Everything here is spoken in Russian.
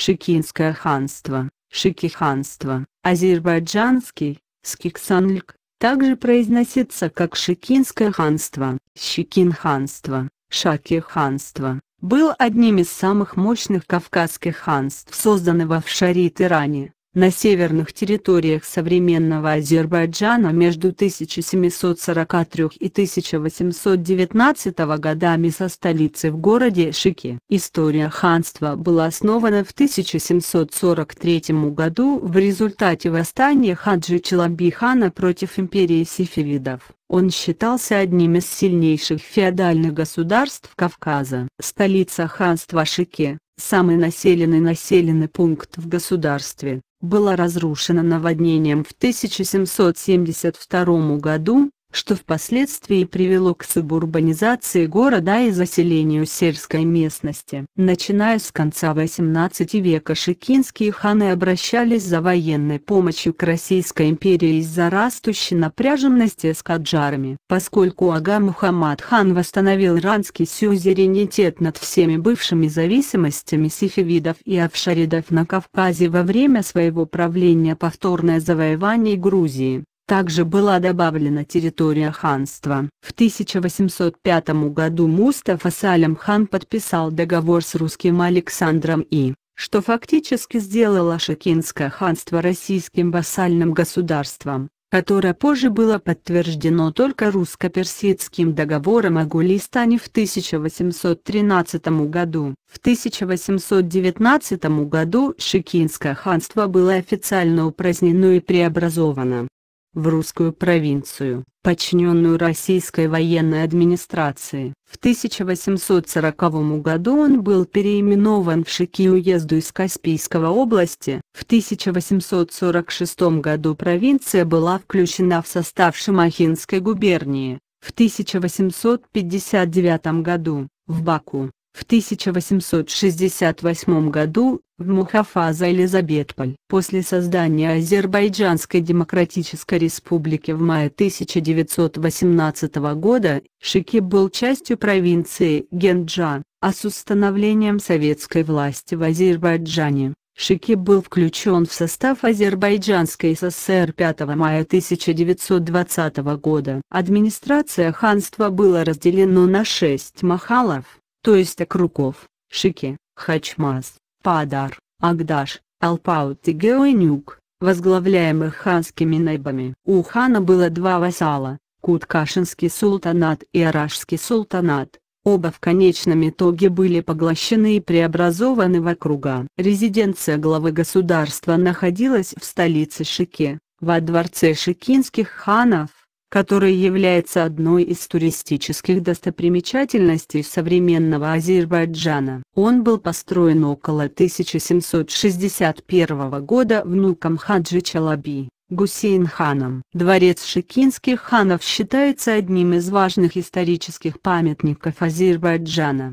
Шикинское ханство, Шикиханство, азербайджанский, Скиксанлик, также произносится как Шикинское ханство, Шикинханство, ханство, Шаки был одним из самых мощных кавказских ханств, созданного в Шарит Иране на северных территориях современного Азербайджана между 1743 и 1819 годами со столицей в городе Шики. История ханства была основана в 1743 году в результате восстания Хаджи Челамби-хана против империи сифивидов. Он считался одним из сильнейших феодальных государств Кавказа. Столица ханства Шике, самый населенный населенный пункт в государстве, была разрушена наводнением в 1772 году, что впоследствии привело к субурбанизации города и заселению сельской местности. Начиная с конца XVIII века шикинские ханы обращались за военной помощью к Российской империи из-за растущей напряженности с каджарами. Поскольку Ага Мухаммад хан восстановил иранский сюзеренитет над всеми бывшими зависимостями сифивидов и афшаридов на Кавказе во время своего правления повторное завоевание Грузии также была добавлена территория ханства. В 1805 году Мустафа Салям хан подписал договор с русским Александром И, что фактически сделало Шекинское ханство российским вассальным государством, которое позже было подтверждено только русско-персидским договором о Гулистане в 1813 году. В 1819 году шикинское ханство было официально упразднено и преобразовано в русскую провинцию, подчиненную российской военной администрации. В 1840 году он был переименован в Шики уезду из Каспийского области. В 1846 году провинция была включена в состав Шимахинской губернии. В 1859 году, в Баку, в 1868 году в Мухафаза Элизабетполь. После создания Азербайджанской Демократической Республики в мае 1918 года, Шики был частью провинции Генджа, а с установлением советской власти в Азербайджане, Шики был включен в состав Азербайджанской ССР 5 мая 1920 года. Администрация ханства была разделена на шесть махалов, то есть округов, Шики, Хачмаз, Падар, Агдаш, Алпаут и Геойнюк, возглавляемых ханскими найбами. У хана было два вассала, Куткашинский султанат и Арашский султанат, оба в конечном итоге были поглощены и преобразованы в округа. Резиденция главы государства находилась в столице Шике, во дворце шикинских ханов который является одной из туристических достопримечательностей современного Азербайджана. Он был построен около 1761 года внуком Хаджи Чалаби. Гусейн ханом. Дворец шикинских ханов считается одним из важных исторических памятников Азербайджана.